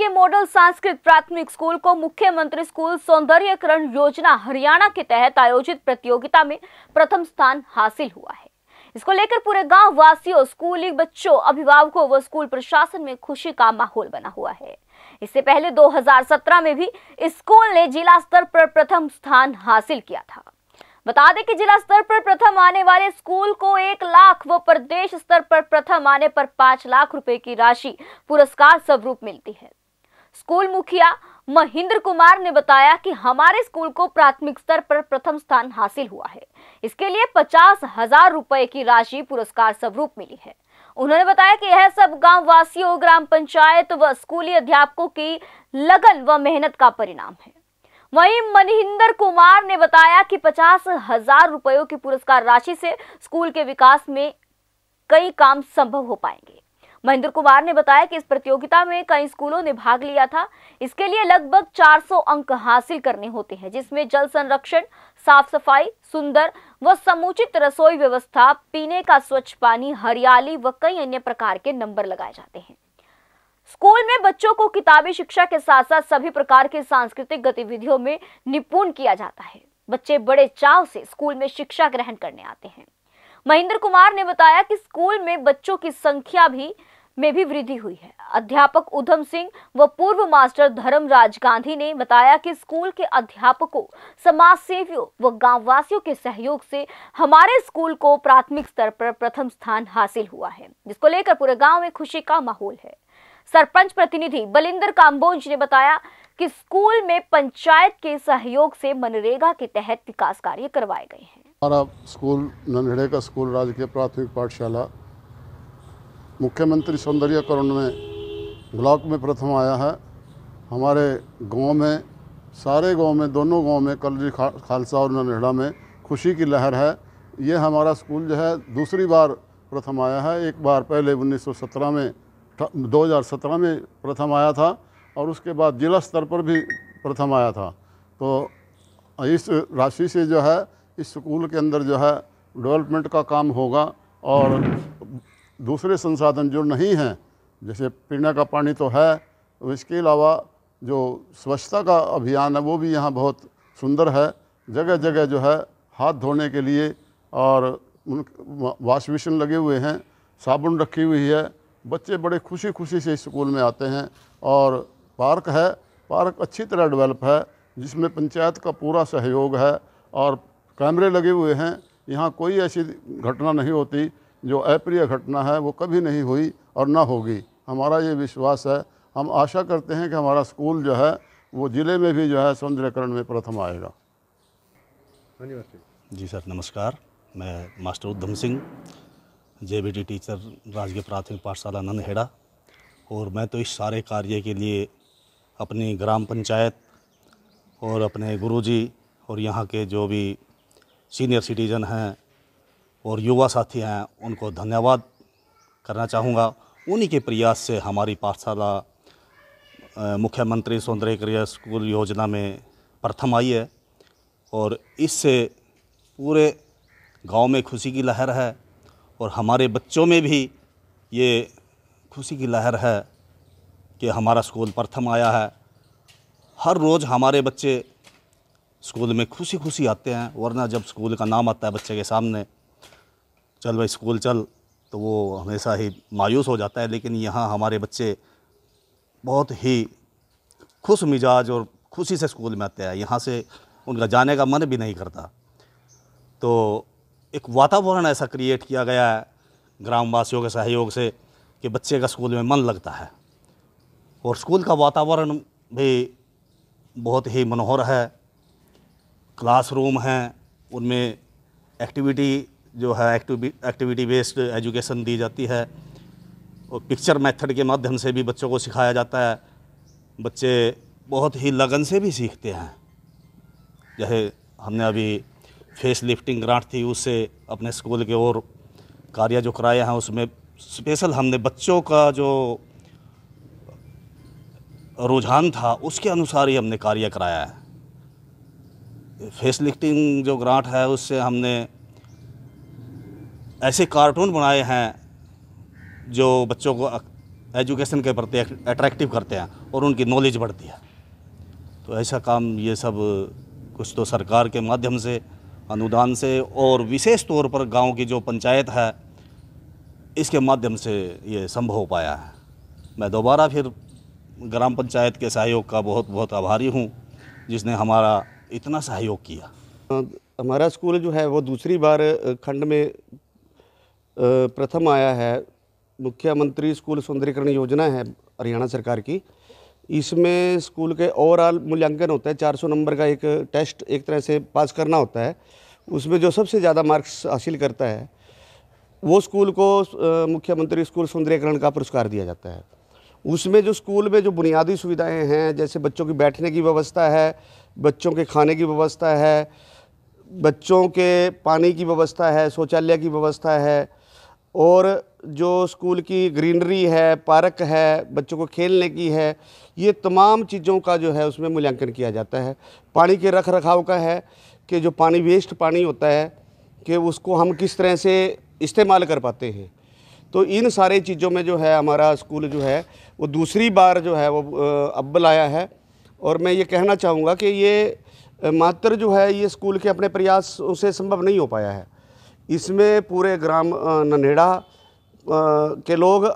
के मॉडल सांस्कृत प्राथमिक स्कूल को मुख्यमंत्री स्कूल सौंदर्यकरण योजना हरियाणा के तहत आयोजित प्रतियोगिता में प्रथम स्थान हासिल हुआ है इसको लेकर पूरे गांव वासियों स्कूली बच्चों अभिभावकों व स्कूल प्रशासन में खुशी का माहौल बना हुआ है इससे पहले 2017 में भी इस स्कूल ने जिला स्तर पर प्रथम स्थान हासिल किया था बता दें कि जिला स्तर पर प्रथम आने वाले स्कूल को एक लाख व प्रदेश स्तर पर प्रथम आने पर पांच लाख रुपए की राशि पुरस्कार स्वरूप मिलती है स्कूल मुखिया महेंद्र कुमार ने बताया कि हमारे स्कूल को प्राथमिक स्तर पर प्रथम स्थान हासिल हुआ है इसके लिए पचास हजार रुपए की राशि पुरस्कार स्वरूप मिली है उन्होंने बताया कि यह सब गांव वासियों ग्राम पंचायत व स्कूली अध्यापकों की लगन व मेहनत का परिणाम है वहीं मनिंदर कुमार ने बताया कि पचास हजार रुपयों की पुरस्कार राशि से स्कूल के विकास में कई काम संभव हो पाएंगे महेंद्र कुमार ने बताया कि इस प्रतियोगिता में कई स्कूलों ने भाग लिया था इसके लिए लगभग 400 अंक हासिल करने होते हैं जिसमें जल संरक्षण साफ सफाई सुंदर व समुचित रसोई व्यवस्था पीने का स्वच्छ पानी हरियाली व कई अन्य प्रकार के नंबर लगाए जाते हैं स्कूल में बच्चों को किताबी शिक्षा के साथ साथ सभी प्रकार के सांस्कृतिक गतिविधियों में निपुण किया जाता है बच्चे बड़े चाव से स्कूल में शिक्षा ग्रहण करने आते हैं महेंद्र कुमार ने बताया कि स्कूल में बच्चों की संख्या भी में भी वृद्धि हुई है अध्यापक उधम सिंह व पूर्व मास्टर धर्मराज गांधी ने बताया कि स्कूल के अध्यापकों समाज सेवियों व गांववासियों के सहयोग से हमारे स्कूल को प्राथमिक स्तर पर प्रथम स्थान हासिल हुआ है जिसको लेकर पूरे गांव में खुशी का माहौल है सरपंच प्रतिनिधि बलिंदर काम्बोज ने बताया कि स्कूल में पंचायत के सहयोग से मनरेगा के तहत विकास कार्य करवाए गए हैं हमारा स्कूल नन्हेड़े का स्कूल राजकीय प्राथमिक पाठशाला मुख्यमंत्री सौंदर्यकरण में ब्लॉक में प्रथम आया है हमारे गांव में सारे गांव में दोनों गांव में कल जी खा, खालसा और ननेहड़ा में खुशी की लहर है ये हमारा स्कूल जो है दूसरी बार प्रथम आया है एक बार पहले 1917 में 2017 में प्रथम आया था और उसके बाद जिला स्तर पर भी प्रथम आया था तो इस राशि से जो है इस स्कूल के अंदर जो है डेवलपमेंट का काम होगा और दूसरे संसाधन जो नहीं हैं जैसे पीने का पानी तो है तो इसके अलावा जो स्वच्छता का अभियान है वो भी यहाँ बहुत सुंदर है जगह जगह जो है हाथ धोने के लिए और वाश बेसिन लगे हुए हैं साबुन रखी हुई है बच्चे बड़े खुशी खुशी से स्कूल में आते हैं और पार्क है पार्क अच्छी तरह डेवलप है जिसमें पंचायत का पूरा सहयोग है और कैमरे लगे हुए हैं यहाँ कोई ऐसी घटना नहीं होती जो अप्रिय घटना है वो कभी नहीं हुई और ना होगी हमारा ये विश्वास है हम आशा करते हैं कि हमारा स्कूल जो है वो ज़िले में भी जो है सौंदर्यकरण में प्रथम आएगा जी सर नमस्कार मैं मास्टर उद्धम सिंह जे टीचर राजकीय प्राथमिक पाठशाला नंदहेड़ा और मैं तो इस सारे कार्य के लिए अपनी ग्राम पंचायत और अपने गुरुजी और यहाँ के जो भी सीनियर सिटीज़न हैं और युवा साथी हैं उनको धन्यवाद करना चाहूँगा उन्हीं के प्रयास से हमारी पाठशाला मुख्यमंत्री सौंदर्य स्कूल योजना में प्रथम आई है और इससे पूरे गांव में खुशी की लहर है और हमारे बच्चों में भी ये खुशी की लहर है कि हमारा स्कूल प्रथम आया है हर रोज़ हमारे बच्चे स्कूल में खुशी खुशी आते हैं वरना जब स्कूल का नाम आता है बच्चे के सामने चल भाई स्कूल चल तो वो हमेशा ही मायूस हो जाता है लेकिन यहाँ हमारे बच्चे बहुत ही खुश मिजाज और खुशी से स्कूल में आते हैं यहाँ से उनका जाने का मन भी नहीं करता तो एक वातावरण ऐसा क्रिएट किया गया है ग्रामवासियों के सहयोग से कि बच्चे का स्कूल में मन लगता है और स्कूल का वातावरण भी बहुत ही मनोहर है क्लासरूम हैं उनमें एक्टिविटी जो है एक्टिविटी बेस्ड एजुकेशन दी जाती है और पिक्चर मेथड के माध्यम से भी बच्चों को सिखाया जाता है बच्चे बहुत ही लगन से भी सीखते हैं जैसे हमने अभी फेस लिफ्टिंग ग्रांट थी उससे अपने स्कूल के और कार्य जो कराए हैं उसमें स्पेशल हमने बच्चों का जो रुझान था उसके अनुसार ही हमने कार्य कराया है फेस लिफ्टिंग जो ग्रांट है उससे हमने ऐसे कार्टून बनाए हैं जो बच्चों को एजुकेशन के प्रति अट्रैक्टिव करते हैं और उनकी नॉलेज बढ़ती है तो ऐसा काम ये सब कुछ तो सरकार के माध्यम से अनुदान से और विशेष तौर पर गांव की जो पंचायत है इसके माध्यम से ये संभव हो पाया है मैं दोबारा फिर ग्राम पंचायत के सहयोग का बहुत बहुत आभारी हूँ जिसने हमारा इतना सहयोग किया हमारा स्कूल जो है वो दूसरी बार खंड में प्रथम आया है मुख्यमंत्री स्कूल सौंदर्यकरण योजना है हरियाणा सरकार की इसमें स्कूल के ओवरऑल मूल्यांकन होता है 400 नंबर का एक टेस्ट एक तरह से पास करना होता है उसमें जो सबसे ज़्यादा मार्क्स हासिल करता है वो स्कूल को मुख्यमंत्री स्कूल सुंदरीकरण का पुरस्कार दिया जाता है उसमें जो स्कूल में जो बुनियादी सुविधाएं हैं जैसे बच्चों की बैठने की व्यवस्था है बच्चों के खाने की व्यवस्था है बच्चों के पानी की व्यवस्था है शौचालय की व्यवस्था है और जो स्कूल की ग्रीनरी है पार्क है बच्चों को खेलने की है ये तमाम चीज़ों का जो है उसमें मूल्यांकन किया जाता है पानी के रख रखाव का है कि जो पानी वेस्ट पानी होता है कि उसको हम किस तरह से इस्तेमाल कर पाते हैं तो इन सारे चीज़ों में जो है हमारा स्कूल जो है वो दूसरी बार जो है वो अव्वल आया है और मैं ये कहना चाहूँगा कि ये मात्र जो है ये स्कूल के अपने प्रयास से संभव नहीं हो पाया है इसमें पूरे ग्राम ननेड़ा के लोग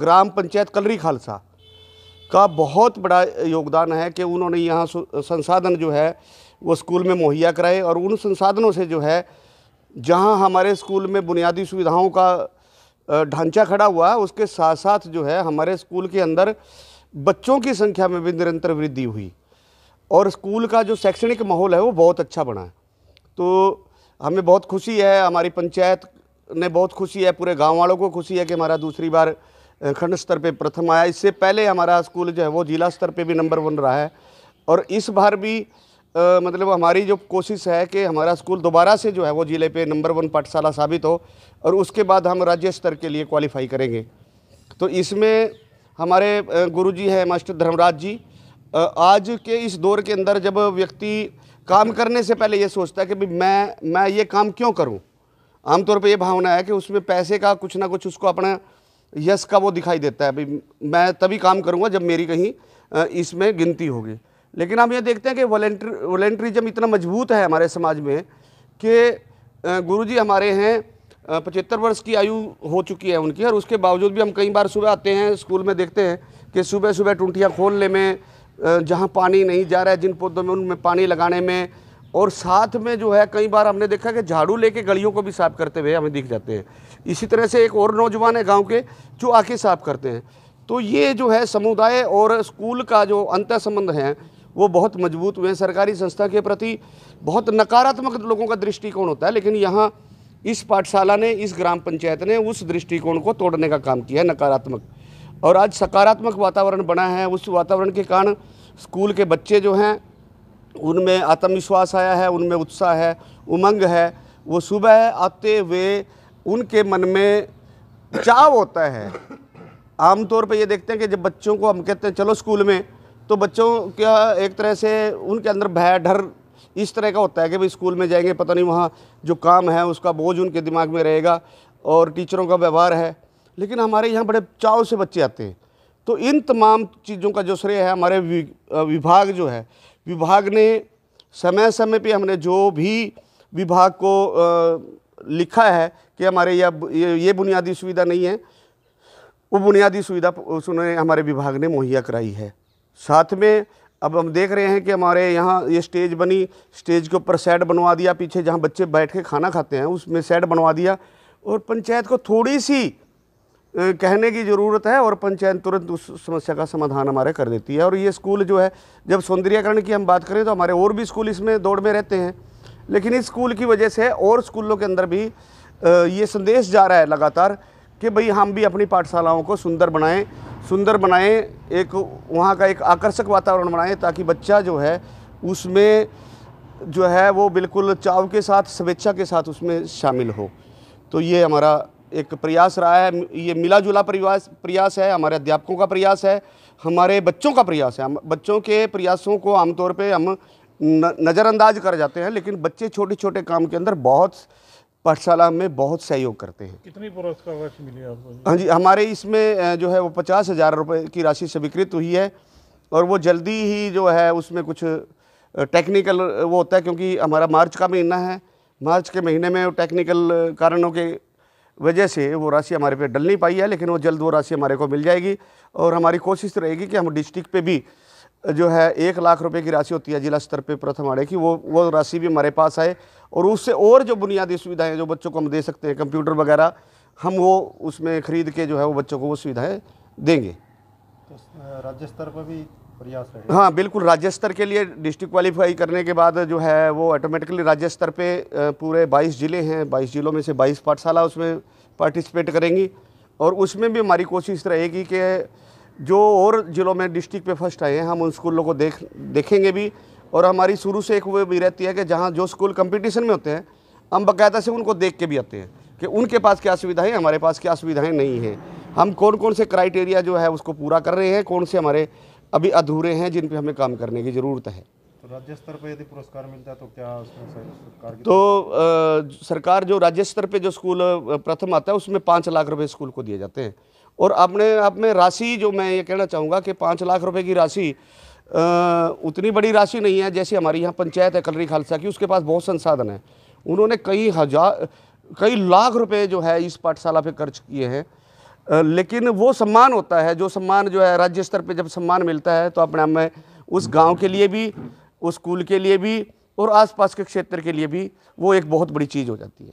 ग्राम पंचायत कलरी खालसा का बहुत बड़ा योगदान है कि उन्होंने यहाँ संसाधन जो है वो स्कूल में मुहैया कराए और उन संसाधनों से जो है जहाँ हमारे स्कूल में बुनियादी सुविधाओं का ढांचा खड़ा हुआ उसके साथ साथ जो है हमारे स्कूल के अंदर बच्चों की संख्या में भी निरंतर वृद्धि हुई और स्कूल का जो शैक्षणिक माहौल है वो बहुत अच्छा बना है तो हमें बहुत खुशी है हमारी पंचायत ने बहुत खुशी है पूरे गांव वालों को खुशी है कि हमारा दूसरी बार खंड स्तर पे प्रथम आया इससे पहले हमारा स्कूल जो है वो जिला स्तर पे भी नंबर वन रहा है और इस बार भी आ, मतलब हमारी जो कोशिश है कि हमारा स्कूल दोबारा से जो है वो ज़िले पे नंबर वन पाठशाला साबित हो और उसके बाद हम राज्य स्तर के लिए क्वालिफाई करेंगे तो इसमें हमारे गुरुजी हैं मास्टर धर्मराज जी आज के इस दौर के अंदर जब व्यक्ति काम करने से पहले ये सोचता है कि भाई मैं मैं ये काम क्यों करूं आमतौर पे ये भावना है कि उसमें पैसे का कुछ ना कुछ उसको अपना यस का वो दिखाई देता है भाई मैं तभी काम करूँगा जब मेरी कहीं इसमें गिनती होगी लेकिन हम ये देखते हैं कि वॉलेंट्री वॉलेंट्रीजम इतना मजबूत है हमारे समाज में कि गुरु हमारे हैं पचहत्तर वर्ष की आयु हो चुकी है उनकी और उसके बावजूद भी हम कई बार सुबह आते हैं स्कूल में देखते हैं कि सुबह सुबह टूटियाँ खोलने में जहाँ पानी नहीं जा रहा है जिन पौधों में उनमें पानी लगाने में और साथ में जो है कई बार हमने देखा कि झाड़ू लेके गलियों को भी साफ़ करते हुए हमें दिख जाते हैं इसी तरह से एक और नौजवान है गाँव के जो आके साफ़ करते हैं तो ये जो है समुदाय और स्कूल का जो अंत संबंध है वो बहुत मजबूत हुए हैं सरकारी संस्था के प्रति बहुत नकारात्मक लोगों का दृष्टिकोण होता है लेकिन यहाँ इस पाठशाला ने इस ग्राम पंचायत ने उस दृष्टिकोण को तोड़ने का काम किया है नकारात्मक और आज सकारात्मक वातावरण बना है उस वातावरण के कारण स्कूल के बच्चे जो हैं उनमें आत्मविश्वास आया है उनमें उत्साह है उमंग है वो सुबह आते हुए उनके मन में चाव होता है आमतौर पर ये देखते हैं कि जब बच्चों को हम कहते हैं चलो स्कूल में तो बच्चों का एक तरह से उनके अंदर भय डर इस तरह का होता है कि भाई स्कूल में जाएंगे पता नहीं वहाँ जो काम है उसका बोझ उनके दिमाग में रहेगा और टीचरों का व्यवहार है लेकिन हमारे यहाँ बड़े चाव से बच्चे आते हैं तो इन तमाम चीज़ों का जो श्रेय है हमारे विभाग जो है विभाग ने समय समय पे हमने जो भी विभाग को लिखा है कि हमारे यह ये बुनियादी सुविधा नहीं है वो बुनियादी सुविधा उन्होंने हमारे विभाग ने मुहैया कराई है साथ में अब हम देख रहे हैं कि हमारे यहाँ ये स्टेज बनी स्टेज के ऊपर सेट बनवा दिया पीछे जहाँ बच्चे बैठ के खाना खाते हैं उसमें सेट बनवा दिया और पंचायत को थोड़ी सी कहने की ज़रूरत है और पंचायत तुरंत उस समस्या का समाधान हमारे कर देती है और ये स्कूल जो है जब सौंदर्यकरण की हम बात करें तो हमारे और भी स्कूल इसमें दौड़ में रहते हैं लेकिन इस स्कूल की वजह से और स्कूलों के अंदर भी ये संदेश जा रहा है लगातार कि भाई हम भी अपनी पाठशालाओं को सुंदर बनाएँ सुंदर बनाएँ एक वहाँ का एक आकर्षक वातावरण बनाएँ ताकि बच्चा जो है उसमें जो है वो बिल्कुल चाव के साथ स्वेच्छा के साथ उसमें शामिल हो तो ये हमारा एक प्रयास रहा है ये मिला जुला प्रयास प्रयास है हमारे अध्यापकों का प्रयास है हमारे बच्चों का प्रयास है हम बच्चों के प्रयासों को आमतौर पे हम नज़रअंदाज कर जाते हैं लेकिन बच्चे छोटे छोटे काम के अंदर बहुत पाठशाला में बहुत सहयोग करते हैं कितनी पुरस्कार राशि मिली आपको हाँ जी हमारे इसमें जो है वो पचास हज़ार रुपये की राशि स्वीकृत हुई है और वो जल्दी ही जो है उसमें कुछ टेक्निकल वो होता है क्योंकि हमारा मार्च का महीना है मार्च के महीने में टेक्निकल कारणों के वजह से वो राशि हमारे पे डल नहीं पाई है लेकिन वो जल्द वो राशि हमारे को मिल जाएगी और हमारी कोशिश तो रहेगी कि हम डिस्ट्रिक्ट पे भी जो है एक लाख रुपए की राशि होती है जिला स्तर पे प्रथम आड़े की वो वो राशि भी हमारे पास आए और उससे और जो बुनियादी सुविधाएँ जो बच्चों को हम दे सकते हैं कंप्यूटर वगैरह हम वो उसमें ख़रीद के जो है वो बच्चों को वो सुविधाएँ देंगे तो राज्य स्तर पर भी प्रयास हाँ बिल्कुल राज्य स्तर के लिए डिस्ट्रिक्ट क्वालिफाई करने के बाद जो है वो ऑटोमेटिकली राज्य स्तर पे पूरे 22 जिले हैं 22 जिलों में से 22 पाठशाला उसमें पार्टिसिपेट करेंगी और उसमें भी हमारी कोशिश रहेगी कि जो और ज़िलों में डिस्ट्रिक्ट पे फर्स्ट आए हैं हम उन स्कूलों को देख देखेंगे भी और हमारी शुरू से एक वो भी रहती है कि जहाँ जो स्कूल कंपिटिशन में होते हैं हम बाकायदा से उनको देख के भी आते हैं कि उनके पास क्या सुविधाएँ हमारे पास क्या सुविधाएँ नहीं हैं हम कौन कौन से क्राइटेरिया जो है उसको पूरा कर रहे हैं कौन से हमारे अभी अधूरे हैं जिन पर हमें काम करने की ज़रूरत है तो राज्य स्तर पर यदि पुरस्कार मिलता है तो क्या उसमें सरकार की तो आ, सरकार जो राज्य स्तर पे जो स्कूल प्रथम आता है उसमें पाँच लाख रुपए स्कूल को दिए जाते हैं और अपने आप में राशि जो मैं ये कहना चाहूँगा कि पाँच लाख रुपए की राशि उतनी बड़ी राशि नहीं है जैसे हमारी यहाँ पंचायत है कलरी खालसा की उसके पास बहुत संसाधन है उन्होंने कई हजार कई लाख रुपये जो है इस पाठशाला पर खर्च किए हैं लेकिन वो सम्मान होता है जो सम्मान जो है राज्य स्तर पे जब सम्मान मिलता है तो अपने आप में उस गांव के लिए भी उस स्कूल के लिए भी और आसपास के क्षेत्र के लिए भी वो एक बहुत बड़ी चीज़ हो जाती है